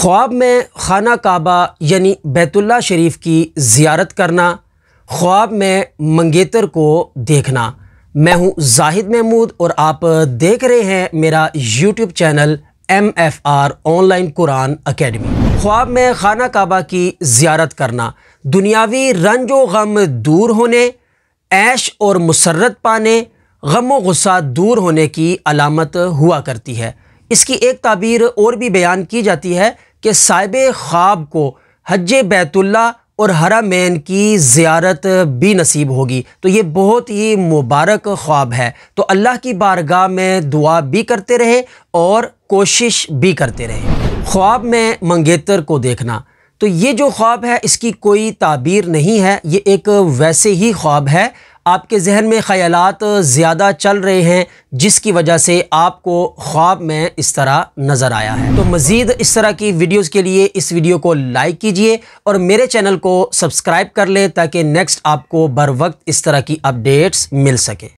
ख्वाब में खाना काबा यानी बैतुल्ला शरीफ की ज़ियारत करना ख्वाब में मंगेतर को देखना मैं हूं जाहिद महमूद और आप देख रहे हैं मेरा YouTube channel M F R online Quran academy ख्वाब में खाना काबा की ज़ियारत करना दुनियावी रंज व गम दूर होने ऐश और मसरत पाने गम व गुस्सा दूर होने की अलामत हुआ करती है इसकी एक ताबीर और भी बयान की जाती है कि साहिब ख्वाब को हज बैतुल्ला और हरा मैन की ज़्यारत भी नसीब होगी तो ये बहुत ही मुबारक ख्वाब है तो अल्लाह की बारगाह में दुआ भी करते रहे और कोशिश भी करते रहे ख्वाब में मंगेतर को देखना तो ये जो ख्वाब है इसकी कोई ताबीर नहीं है ये एक वैसे ही ख्वाब है आपके जहन में ख्याल ज़्यादा चल रहे हैं जिसकी वजह से आपको ख्वाब में इस तरह नज़र आया है तो मज़ीद इस तरह की वीडियोस के लिए इस वीडियो को लाइक कीजिए और मेरे चैनल को सब्सक्राइब कर लें ताकि नेक्स्ट आपको बर वक्त इस तरह की अपडेट्स मिल सके